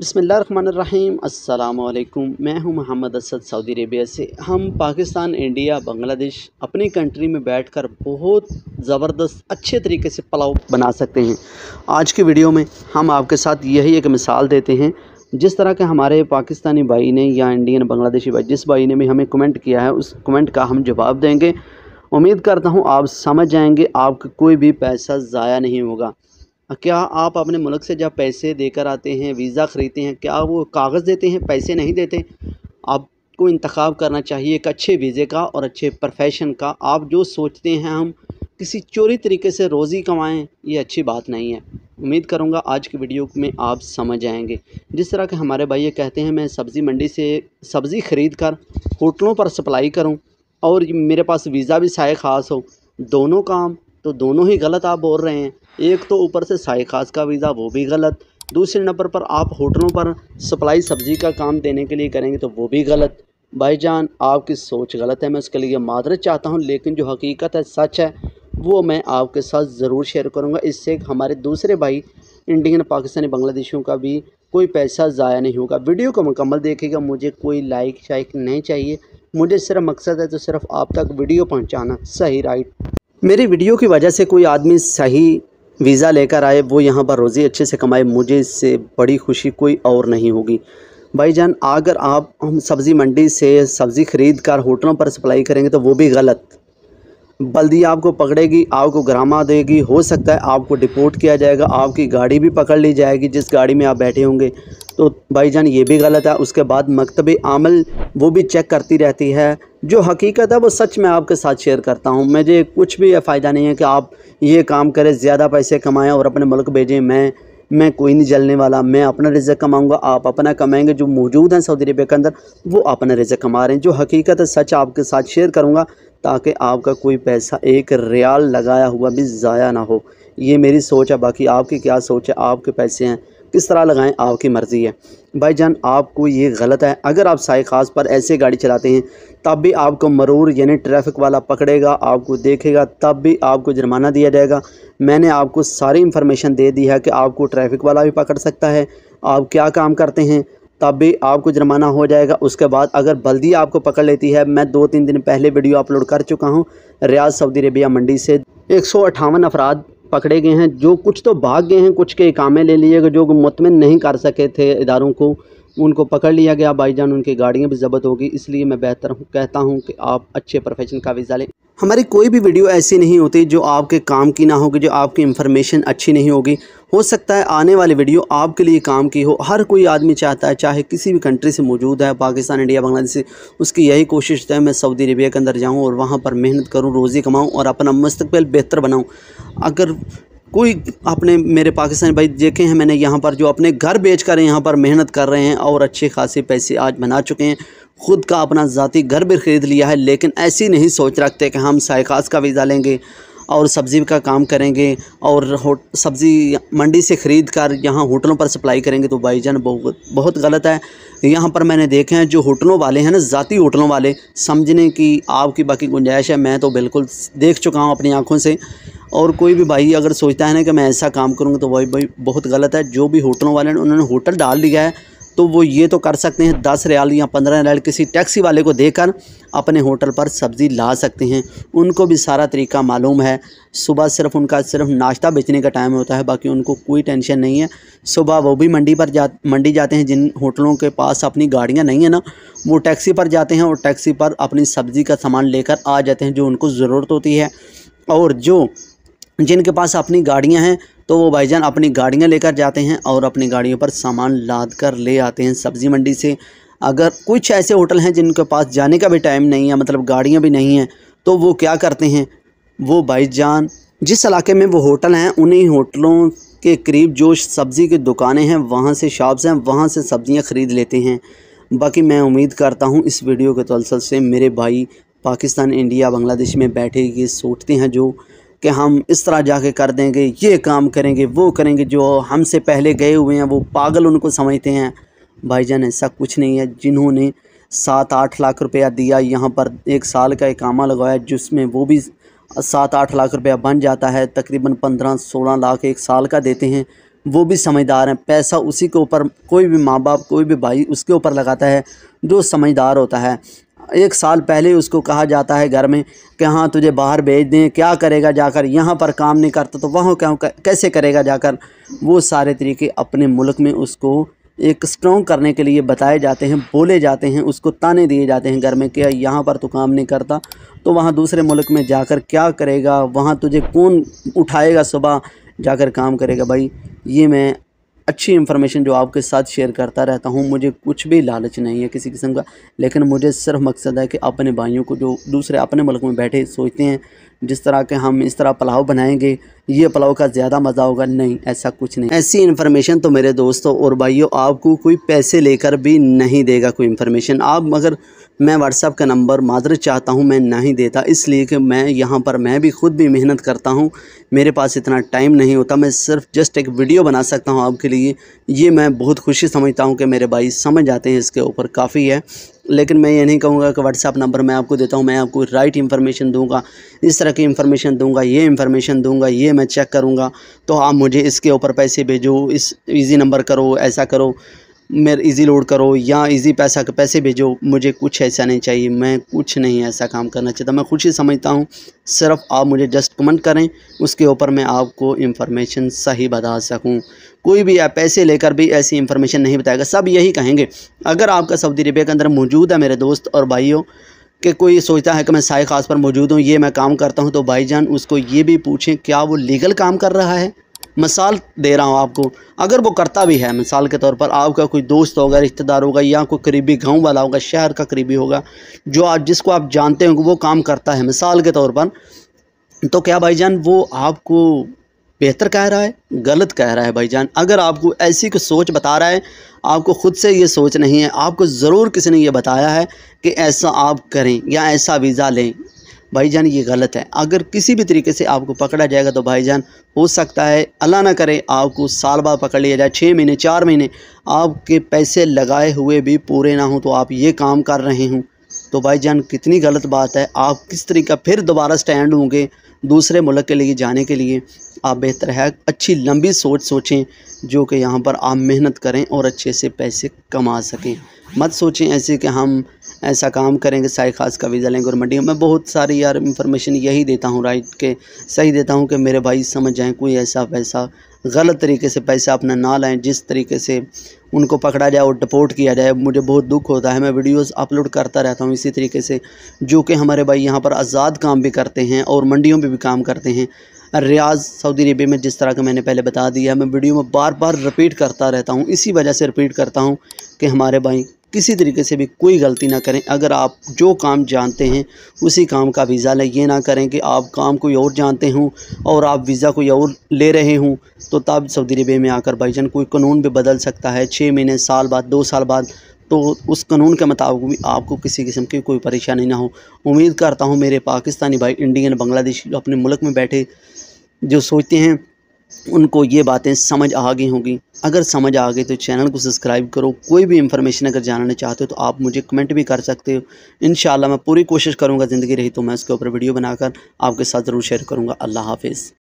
बसमीम् अल्लाम मैं हूं मोहम्मद असद सऊदी अरेबिया से हम पाकिस्तान इंडिया बांग्लादेश अपनी कंट्री में बैठकर बहुत ज़बरदस्त अच्छे तरीके से पुलाव बना सकते हैं आज की वीडियो में हम आपके साथ यही एक मिसाल देते हैं जिस तरह के हमारे पाकिस्तानी भाई ने या इंडियन बांग्लादेशी भाई जिस भाई ने भी हमें कमेंट किया है उस कमेंट का हम जवाब देंगे उम्मीद करता हूँ आप समझ जाएँगे आपका कोई भी पैसा ज़ाया नहीं होगा हाँ, क्या आप अपने मुल्क से जब पैसे देकर आते हैं वीज़ा ख़रीदते हैं क्या वो कागज़ देते हैं पैसे नहीं देते आपको इंतखब करना चाहिए एक अच्छे वीज़े का और अच्छे प्रोफेशन का आप जो सोचते हैं हम किसी चोरी तरीके से रोज़ी कमाएं ये अच्छी बात नहीं है उम्मीद करूँगा आज की वीडियो में आप समझ आएंगे जिस तरह के हमारे भाई ये कहते हैं मैं सब्ज़ी मंडी से सब्ज़ी ख़रीद कर होटलों पर सप्लाई करूँ और मेरे पास वीज़ा भी साय ख़ास हो दोनों काम तो दोनों ही गलत आप बोल रहे हैं एक तो ऊपर से खास का वीज़ा वो भी गलत दूसरे नंबर पर आप होटलों पर सप्लाई सब्ज़ी का काम देने के लिए करेंगे तो वो भी गलत भाई जान आपकी सोच गलत है मैं उसके लिए मादरत चाहता हूँ लेकिन जो हकीकत है सच है वो मैं आपके साथ ज़रूर शेयर करूँगा इससे हमारे दूसरे भाई इंडियन पाकिस्तानी बांग्लादेशियों का भी कोई पैसा ज़ाया नहीं होगा वीडियो को मुकम्मल देखेगा मुझे कोई लाइक शाइक नहीं चाहिए मुझे सिर्फ मकसद है तो सिर्फ आप तक वीडियो पहुँचाना सही राइट मेरी वीडियो की वजह से कोई आदमी सही वीज़ा लेकर आए वो यहाँ पर रोज़ी अच्छे से कमाए मुझे इससे बड़ी खुशी कोई और नहीं होगी भाईजान अगर आप हम सब्ज़ी मंडी से सब्ज़ी ख़रीद कर होटलों पर सप्लाई करेंगे तो वो भी गलत बल्दी आपको पकड़ेगी आपको ग्रामा देगी हो सकता है आपको डिपोर्ट किया जाएगा आपकी गाड़ी भी पकड़ ली जाएगी जिस गाड़ी में आप बैठे होंगे तो भाईजान ये भी गलत है उसके बाद मकतब आमल वो भी चेक करती रहती है जो हकीकत है वो सच मैं आपके साथ शेयर करता हूँ मुझे कुछ भी फ़ायदा नहीं है कि आप ये काम करें ज़्यादा पैसे कमाएँ और अपने मुल्क भेजें मैं मैं कोई नहीं जलने वाला मैं अपना रिजक कमाऊंगा आप अपना कमाएंगे जो मौजूद हैं सऊदी अरबिया के अंदर वो अपना रिजक कमा रहे हैं जो हकीकत है सच आपके साथ शेयर करूंगा ताकि आपका कोई पैसा एक रियाल लगाया हुआ भी ज़ाया ना हो ये मेरी सोच है बाकी आपकी क्या सोच है आपके पैसे हैं किस तरह लगाएं आपकी मर्ज़ी है भाई जान आपको ये गलत है अगर आप साई खास पर ऐसे गाड़ी चलाते हैं तब भी आपको मरूर यानी ट्रैफिक वाला पकड़ेगा आपको देखेगा तब भी आपको जुर्माना दिया जाएगा मैंने आपको सारी इन्फॉर्मेशन दे दी है कि आपको ट्रैफिक वाला भी पकड़ सकता है आप क्या काम करते हैं तब भी आपको जुर्माना हो जाएगा उसके बाद अगर बल्दी आपको पकड़ लेती है मैं दो तीन दिन पहले वीडियो अपलोड कर चुका हूँ रियाज सऊदी अरबिया मंडी से एक सौ अठावन अफराद पकड़े गए हैं जो कुछ तो भाग गए हैं कुछ के कामें ले लिए जो मुतमिन नहीं कर सके थे इदारों को उनको पकड़ लिया गया भाईजान उनकी गाड़ियाँ भी जब्त होगी इसलिए मैं बेहतर हूँ कहता हूँ कि आप अच्छे प्रोफेशन का वीज़ा लें हमारी कोई भी वीडियो ऐसी नहीं होती जो आपके काम की ना होगी जो आपकी इन्फॉर्मेशन अच्छी नहीं होगी हो सकता है आने वाली वीडियो आपके लिए काम की हो हर कोई आदमी चाहता है चाहे किसी भी कंट्री से मौजूद है पाकिस्तान इंडिया बांग्लादेश से उसकी यही कोशिश है मैं सऊदी अरबिया के अंदर जाऊँ और वहाँ पर मेहनत करूँ रोज़ी कमाऊँ और अपना मुस्तबिल बेहतर बनाऊँ अगर कोई अपने मेरे पाकिस्तानी भाई देखे हैं मैंने यहाँ पर जो अपने घर बेच कर यहाँ पर मेहनत कर रहे हैं और अच्छे खासे पैसे आज बना चुके हैं ख़ुद का अपना ज़ाती घर भी ख़रीद लिया है लेकिन ऐसी नहीं सोच रखते कि हम साइकास का वीज़ा लेंगे और सब्ज़ी का काम करेंगे और सब्ज़ी मंडी से ख़रीद कर यहाँ होटलों पर सप्लाई करेंगे तो भाई जान बहुत बहुत गलत है यहाँ पर मैंने देखे हैं जो होटलों वाले हैं ना ज़ाती होटलों वाले समझने की आपकी बाकी गुंजाइश है मैं तो बिल्कुल देख चुका हूँ अपनी आँखों से और कोई भी भाई अगर सोचता है ना कि मैं ऐसा काम करूँगा तो वही भाई बहुत गलत है जो भी होटलों वाले ने उन्होंने होटल डाल लिया है तो वो ये तो कर सकते हैं दस रियाल या पंद्रह रियाल किसी टैक्सी वाले को देकर अपने होटल पर सब्ज़ी ला सकते हैं उनको भी सारा तरीका मालूम है सुबह सिर्फ उनका सिर्फ नाश्ता बेचने का टाइम होता है बाकी उनको कोई टेंशन नहीं है सुबह वो भी मंडी पर जा मंडी जाते हैं जिन होटलों के पास अपनी गाड़ियाँ नहीं है ना वो टैक्सी पर जाते हैं और टैक्सी पर अपनी सब्ज़ी का सामान लेकर आ जाते हैं जो उनको ज़रूरत होती है और जो जिनके पास अपनी गाड़ियाँ हैं तो वो भाईजान अपनी गाड़ियाँ लेकर जाते हैं और अपनी गाड़ियों पर सामान लाद कर ले आते हैं सब्ज़ी मंडी से अगर कुछ ऐसे होटल हैं जिनके पास जाने का भी टाइम नहीं है मतलब गाड़ियाँ भी नहीं हैं तो वो क्या करते हैं वो भाईजान जिस इलाके में वो होटल हैं उन्हीं होटलों के करीब जो सब्ज़ी की दुकानें हैं वहाँ से शॉप्स हैं वहाँ से सब्ज़ियाँ ख़रीद लेते हैं बाकी मैं उम्मीद करता हूँ इस वीडियो के तलसल से मेरे भाई पाकिस्तान इंडिया बांग्लादेश में बैठे ये सोचते हैं जो कि हम इस तरह जाके कर देंगे ये काम करेंगे वो करेंगे जो हमसे पहले गए हुए हैं वो पागल उनको समझते हैं भाईजान ऐसा कुछ नहीं है जिन्होंने सात आठ लाख रुपया दिया यहाँ पर एक साल का आमा लगाया जिसमें वो भी सात आठ लाख रुपया बन जाता है तकरीबन पंद्रह सोलह लाख एक साल का देते हैं वो भी समझदार हैं पैसा उसी के ऊपर कोई भी माँ बाप कोई भी भाई उसके ऊपर लगाता है जो समझदार होता है एक साल पहले उसको कहा जाता है घर में कि हाँ तुझे बाहर भेज दें क्या करेगा जाकर यहाँ पर काम नहीं करता तो वहाँ क्यों कैसे करेगा जाकर वो सारे तरीके अपने मुल्क में उसको एक स्ट्रॉन्ग करने के लिए बताए जाते हैं बोले जाते हैं उसको ताने दिए जाते हैं घर में कि यहाँ पर तो काम नहीं करता तो वहाँ दूसरे मुल्क में जाकर क्या करेगा वहाँ तुझे कौन उठाएगा सुबह जाकर काम करेगा भाई ये मैं अच्छी इन्फॉर्मेशन जो आपके साथ शेयर करता रहता हूँ मुझे कुछ भी लालच नहीं है किसी किस्म का लेकिन मुझे सिर्फ मकसद है कि अपने भाइयों को जो दूसरे अपने मुल्क में बैठे सोचते हैं जिस तरह के हम इस तरह पलाव बनाएंगे ये पलाव का ज़्यादा मज़ा होगा नहीं ऐसा कुछ नहीं ऐसी इन्फॉर्मेशन तो मेरे दोस्तों और भाइयों आपको कोई पैसे लेकर भी नहीं देगा कोई इन्फॉर्मेशन आप मगर मैं व्हाट्सअप का नंबर माजरत चाहता हूँ मैं नहीं देता इसलिए कि मैं यहाँ पर मैं भी ख़ुद भी मेहनत करता हूँ मेरे पास इतना टाइम नहीं होता मैं सिर्फ जस्ट एक वीडियो बना सकता हूँ आपके लिए ये मैं बहुत खुशी समझता हूँ कि मेरे भाई समझ जाते हैं इसके ऊपर काफ़ी है लेकिन मैं ये नहीं कहूँगा कि व्हाट्सअप नंबर मैं आपको देता हूँ मैं आपको राइट इन्फॉर्मेशन दूँगा इस तरह की इन्फॉर्मेशन दूँगा ये इन्फॉर्मेशन दूँगा ये मैं चेक करूँगा तो आप मुझे इसके ऊपर पैसे भेजो इस ईज़ी नंबर करो ऐसा करो मेरे इजी लोड करो या इजी पैसा के पैसे भेजो मुझे कुछ ऐसा नहीं चाहिए मैं कुछ नहीं ऐसा काम करना चाहता मैं खुशी समझता हूँ सिर्फ आप मुझे जस्ट कमेंट करें उसके ऊपर मैं आपको इंफॉर्मेशन सही बता सकूँ कोई भी आप पैसे लेकर भी ऐसी इंफॉर्मेशन नहीं बताएगा सब यही कहेंगे अगर आपका सऊदी अरबिया के अंदर मौजूद है मेरे दोस्त और भाइयों कि कोई सोचता है कि मैं साय खास पर मौजूद हूँ ये मैं काम करता हूँ तो जान उसको ये भी पूछें क्या वो लीगल काम कर रहा है मिसाल दे रहा हूँ आपको अगर वो करता भी है मिसाल के तौर पर आपका कोई दोस्त होगा रिश्तेदार होगा या कोई करीबी गांव वाला होगा शहर का करीबी होगा जो आप जिसको आप जानते हो वो काम करता है मिसाल के तौर पर तो क्या जान वो आपको बेहतर कह रहा है गलत कह रहा है जान अगर आपको ऐसी कोई सोच बता रहा है आपको ख़ुद से ये सोच नहीं है आपको ज़रूर किसी ने यह बताया है कि ऐसा आप करें या ऐसा वीज़ा लें भाईजान ये गलत है अगर किसी भी तरीके से आपको पकड़ा जाएगा तो भाईजान हो सकता है अल्लाह ना करे आपको साल बाद पकड़ लिया जाए छः महीने चार महीने आपके पैसे लगाए हुए भी पूरे ना हों तो आप ये काम कर रहे हों तो भाईजान कितनी गलत बात है आप किस तरीका फिर दोबारा स्टैंड होंगे दूसरे मुल्क के लिए जाने के लिए आप बेहतर है अच्छी लंबी सोच सोचें जो कि यहाँ पर आप मेहनत करें और अच्छे से पैसे कमा सकें मत सोचें ऐसे कि हम ऐसा काम करेंगे सारे खास का वीज़ा लेंगे और मंडियों में बहुत सारी यार इन्फॉर्मेशन यही देता हूँ राइट के सही देता हूँ कि मेरे भाई समझ जाएँ कोई ऐसा वैसा गलत तरीके से पैसा अपना ना लाएँ जिस तरीके से उनको पकड़ा जाए और डिपोर्ट किया जाए मुझे बहुत दुख होता है मैं वीडियोस अपलोड करता रहता हूँ इसी तरीके से जो कि हमारे भाई यहाँ पर आज़ाद काम भी करते हैं और मंडियों में भी, काम करते हैं रियाज सऊदी अरबिया में जिस तरह का मैंने पहले बता दिया मैं वीडियो में बार बार रिपीट करता रहता हूँ इसी वजह से रिपीट करता हूँ कि हमारे भाई किसी तरीके से भी कोई गलती ना करें अगर आप जो काम जानते हैं उसी काम का वीज़ा लें ये ना करें कि आप काम कोई और जानते हों और आप वीज़ा कोई और ले रहे हों तो तब सऊदी अरबिया में आकर भाईजान कोई कानून भी बदल सकता है छः महीने साल बाद दो साल बाद तो उस कानून के मुताबिक भी आपको किसी किस्म की कोई परेशानी ना हो उम्मीद करता हूँ मेरे पाकिस्तानी भाई इंडियन बांग्लादेशी अपने मुल्क में बैठे जो सोचते हैं उनको ये बातें समझ आ गई होंगी अगर समझ आ गई तो चैनल को सब्सक्राइब करो कोई भी इंफॉर्मेशन अगर जानना चाहते हो तो आप मुझे कमेंट भी कर सकते हो इन मैं पूरी कोशिश करूँगा ज़िंदगी रही तो मैं उसके ऊपर वीडियो बनाकर आपके साथ ज़रूर शेयर करूँगा अल्लाह हाफिज़